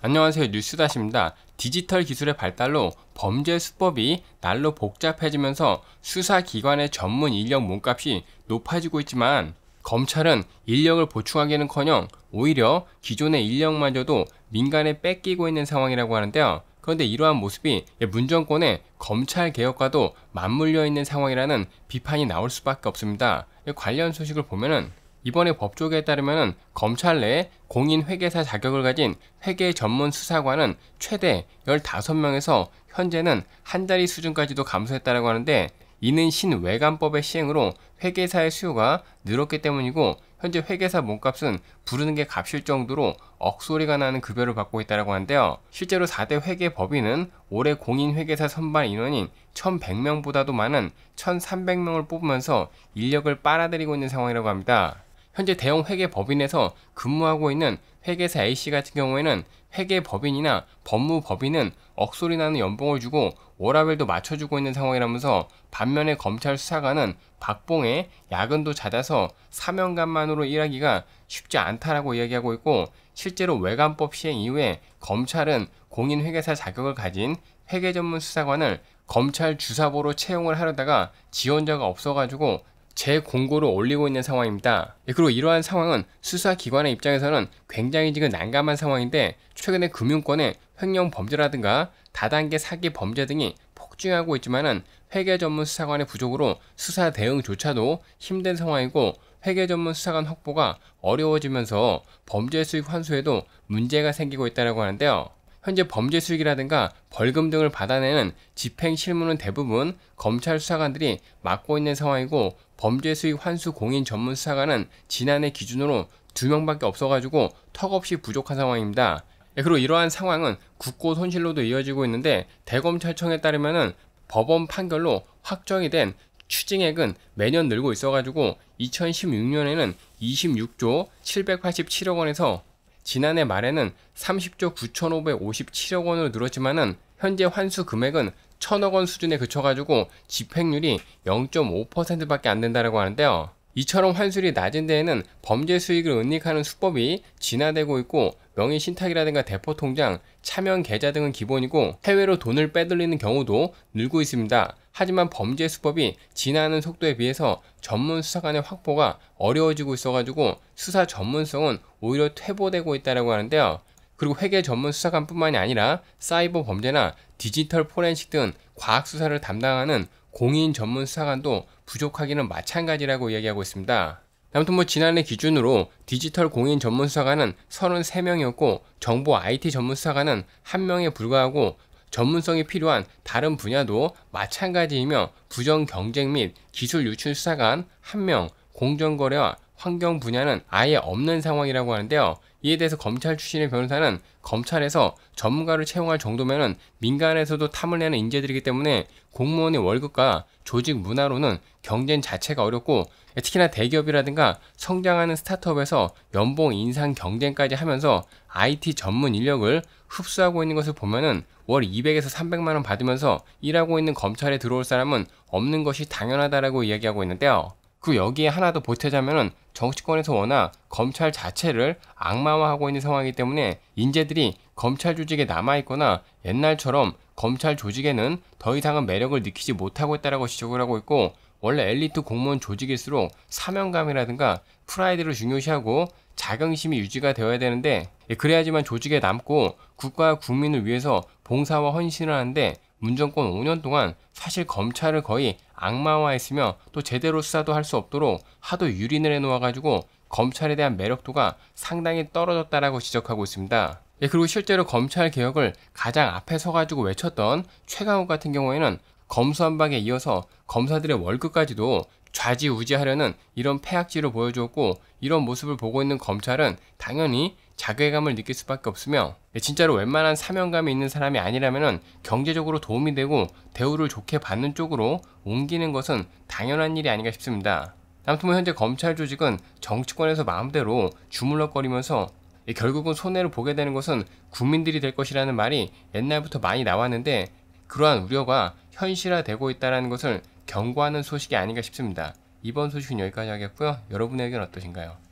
안녕하세요 뉴스다시입니다. 디지털 기술의 발달로 범죄 수법이 날로 복잡해지면서 수사기관의 전문 인력 몸값이 높아지고 있지만 검찰은 인력을 보충하기는커녕 오히려 기존의 인력마저도 민간에 뺏기고 있는 상황이라고 하는데요. 그런데 이러한 모습이 예, 문정권의 검찰 개혁과도 맞물려 있는 상황이라는 비판이 나올 수밖에 없습니다. 예, 관련 소식을 보면은 이번에 법조계에 따르면 검찰 내에 공인회계사 자격을 가진 회계 전문 수사관은 최대 15명에서 현재는 한 자리 수준까지도 감소했다고 라 하는데 이는 신외관법의 시행으로 회계사의 수요가 늘었기 때문이고 현재 회계사 몸값은 부르는 게 값일 정도로 억소리가 나는 급여를 받고 있다고 하는데요. 실제로 4대 회계 법인은 올해 공인회계사 선발 인원인 1,100명보다도 많은 1,300명을 뽑으면서 인력을 빨아들이고 있는 상황이라고 합니다. 현재 대형 회계법인에서 근무하고 있는 회계사 A씨 같은 경우에는 회계법인이나 법무법인은 억소리 나는 연봉을 주고 워라벨도 맞춰주고 있는 상황이라면서 반면에 검찰 수사관은 박봉에 야근도 잦아서 사명감만으로 일하기가 쉽지 않다라고 이야기하고 있고 실제로 외관법 시행 이후에 검찰은 공인회계사 자격을 가진 회계전문 수사관을 검찰 주사보로 채용을 하려다가 지원자가 없어가지고 재공고를 올리고 있는 상황입니다. 예, 그리고 이러한 상황은 수사기관의 입장에서는 굉장히 지금 난감한 상황인데 최근에 금융권의 횡령 범죄라든가 다단계 사기 범죄 등이 폭증하고 있지만은 회계 전문 수사관의 부족으로 수사 대응조차도 힘든 상황이고 회계 전문 수사관 확보가 어려워지면서 범죄 수익 환수에도 문제가 생기고 있다고 하는데요. 현재 범죄 수익이라든가 벌금 등을 받아내는 집행 실무는 대부분 검찰 수사관들이 맡고 있는 상황이고 범죄 수익 환수 공인 전문 수사관은 지난해 기준으로 두 명밖에 없어가지고 턱없이 부족한 상황입니다. 예, 그리고 이러한 상황은 국고 손실로도 이어지고 있는데 대검찰청에 따르면은 법원 판결로 확정이 된 추징액은 매년 늘고 있어가지고 2016년에는 26조 787억 원에서 지난해 말에는 30조 9,557억 원으로 늘었지만은 현재 환수 금액은 1,000억 원 수준에 그쳐가지고 집행률이 0.5%밖에 안 된다라고 하는데요. 이처럼 환술이 낮은 데에는 범죄 수익을 은닉하는 수법이 진화되고 있고 명의 신탁이라든가 대포 통장, 차명 계좌 등은 기본이고 해외로 돈을 빼돌리는 경우도 늘고 있습니다. 하지만 범죄 수법이 진화하는 속도에 비해서 전문 수사관의 확보가 어려워지고 있어가지고 수사 전문성은 오히려 퇴보되고 있다라고 하는데요. 그리고 회계 전문 수사관뿐만이 아니라 사이버 범죄나 디지털 포렌식 등 과학 수사를 담당하는 공인 전문 수사관도 부족하기는 마찬가지라고 이야기하고 있습니다. 아무튼 뭐 지난해 기준으로 디지털 공인 전문 수사관은 33명이었고 정보 IT 전문 수사관은 1명에 불과하고 전문성이 필요한 다른 분야도 마찬가지이며 부정 경쟁 및 기술 유출 수사관 1명, 공정거래와 환경 분야는 아예 없는 상황이라고 하는데요. 이에 대해서 검찰 출신의 변호사는 검찰에서 전문가를 채용할 정도면은 민간에서도 탐을 내는 인재들이기 때문에 공무원의 월급과 조직 문화로는 경쟁 자체가 어렵고 특히나 대기업이라든가 성장하는 스타트업에서 연봉 인상 경쟁까지 하면서 IT 전문 인력을 흡수하고 있는 것을 보면은 월 200에서 300만 원 받으면서 일하고 있는 검찰에 들어올 사람은 없는 것이 당연하다라고 이야기하고 있는데요. 그 여기에 하나 더 보태자면은 정치권에서 워낙 검찰 자체를 악마화하고 있는 상황이기 때문에 인재들이 검찰 조직에 남아있거나 옛날처럼 검찰 조직에는 더 이상은 매력을 느끼지 못하고 있다라고 지적을 하고 있고 원래 엘리트 공무원 조직일수록 사명감이라든가 프라이드를 중요시하고 자긍심이 유지가 되어야 되는데 예, 그래야지만 조직에 남고 국가와 국민을 위해서 봉사와 헌신을 하는데 문 정권 5년 동안 사실 검찰을 거의 악마화했으며 또 제대로 수사도 할 수 없도록 하도 유린을 해놓아가지고 검찰에 대한 매력도가 상당히 떨어졌다라고 지적하고 있습니다. 예, 그리고 실제로 검찰 개혁을 가장 앞에 서가지고 외쳤던 최강욱 같은 경우에는 검수한방에 이어서 검사들의 월급까지도 좌지우지하려는 이런 폐악지를 보여주었고 이런 모습을 보고 있는 검찰은 당연히 자괴감을 느낄 수밖에 없으며 네, 진짜로 웬만한 사명감이 있는 사람이 아니라면 경제적으로 도움이 되고 대우를 좋게 받는 쪽으로 옮기는 것은 당연한 일이 아닌가 싶습니다. 아무튼 뭐 현재 검찰 조직은 정치권에서 마음대로 주물럭거리면서 네, 결국은 손해를 보게 되는 것은 국민들이 될 것이라는 말이 옛날부터 많이 나왔는데 그러한 우려가 현실화되고 있다는 것을 경고하는 소식이 아닌가 싶습니다. 이번 소식은 여기까지 하겠고요. 여러분의 의견 어떠신가요?